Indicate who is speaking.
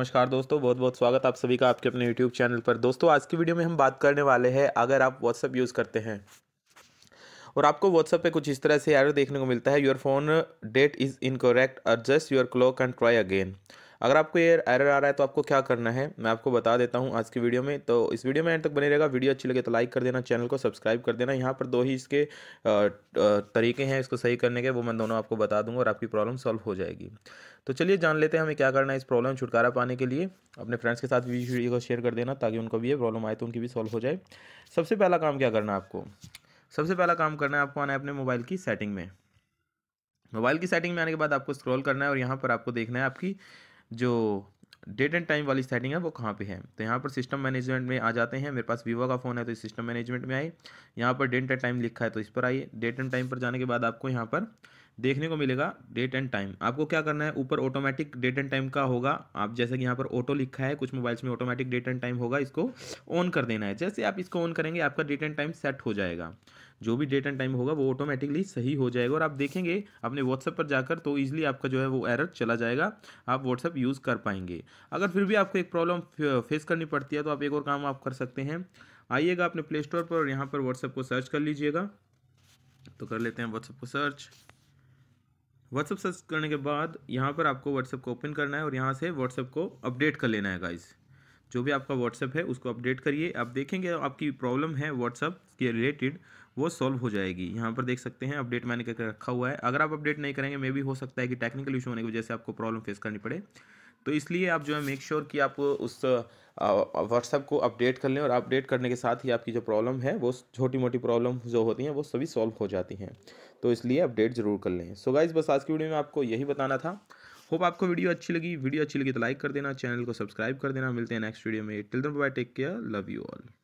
Speaker 1: नमस्कार दोस्तों बहुत बहुत स्वागत आप सभी का आपके अपने YouTube चैनल पर दोस्तों आज की वीडियो में हम बात करने वाले हैं अगर आप WhatsApp यूज़ करते हैं और आपको WhatsApp पे कुछ इस तरह से एरर देखने को मिलता है your phone date is incorrect adjust your clock and try again अगर आपको ये एरर आ रहा है तो आपको क्या करना है मैं आपको बता देता हूँ आज की वीडियो में तो इस वीडियो में एंड तक बने रहेगा वीडियो अच्छी लगे तो लाइक कर देना चैनल को सब्सक्राइब कर देना यहाँ पर दो ही इसके तरीके हैं इसको सही करने के वो मैं दोनों आपको बता दूँगा और आपकी प्रॉब्लम सॉल्व हो जाएगी तो चलिए जान लेते हैं हमें क्या करना है इस प्रॉब्लम छुटकारा पाने के लिए अपने फ्रेंड्स के साथ वीडियो को शेयर कर देना ताकि उनको भी ये प्रॉब्लम आए तो उनकी भी सॉल्व हो जाए सबसे पहला काम क्या करना है आपको सबसे पहला काम करना है आपको आना है अपने मोबाइल की सेटिंग में मोबाइल की सेटिंग में आने के बाद आपको स्क्रॉल करना है और यहाँ पर आपको देखना है आपकी जो डेट एंड टाइम वाली सेटिंग है वो कहाँ पे है तो यहाँ पर सिस्टम मैनेजमेंट में आ जाते हैं मेरे पास वीवो का फ़ोन है तो इस सिस्टम मैनेजमेंट में आए यहाँ पर डेट एंड टाइम लिखा है तो इस पर आइए डेट एंड टाइम पर जाने के बाद आपको यहाँ पर देखने को मिलेगा डेट एंड टाइम आपको क्या करना है ऊपर ऑटोमेटिक डेट एंड टाइम का होगा आप जैसे कि यहाँ पर ऑटो लिखा है कुछ मोबाइल्स में ऑटोमेटिक डेट एंड टाइम होगा इसको ऑन कर देना है जैसे आप इसको ऑन करेंगे आपका डेट एंड टाइम सेट हो जाएगा जो भी डेट एंड टाइम होगा वो ऑटोमेटिकली सही हो जाएगा और आप देखेंगे अपने व्हाट्सएप पर जाकर तो ईजिली आपका जो है वो एरर चला जाएगा आप व्हाट्सएप यूज़ कर पाएंगे अगर फिर भी आपको एक प्रॉब्लम फेस करनी पड़ती है तो आप एक और काम आप कर सकते हैं आइएगा अपने प्ले स्टोर पर और यहाँ पर व्हाट्सएप को सर्च कर लीजिएगा तो कर लेते हैं व्हाट्सएप को सर्च व्हाट्सअप सर्च करने के बाद यहाँ पर आपको व्हाट्सएप को ओपन करना है और यहाँ से व्हाट्सएप को अपडेट कर लेना है गाइस जो भी आपका व्हाट्सएप है उसको अपडेट करिए आप देखेंगे आपकी प्रॉब्लम है व्हाट्सएप के रिलेटेड वो सॉल्व हो जाएगी यहाँ पर देख सकते हैं अपडेट मैंने करके रखा हुआ है अगर आप अपडेट नहीं करेंगे मे भी हो सकता है कि टेक्निकल इशू होने की वजह से आपको प्रॉब्लम फेस करनी पड़े तो इसलिए आप जो है मेक श्योर कि आप उस व्हाट्सअप को अपडेट कर लें और अपडेट करने के साथ ही आपकी जो प्रॉब्लम है वो छोटी मोटी प्रॉब्लम जो होती हैं वो सभी सॉल्व हो जाती हैं तो इसलिए अपडेट ज़रूर कर लें सो गाइज बस आज की वीडियो में आपको यही बताना था होप आपको वीडियो अच्छी लगी वीडियो अच्छी लगी तो लाइक कर देना चैनल को सब्सक्राइब कर देना मिलते हैं नेक्स्ट वीडियो में till then bye take care love you all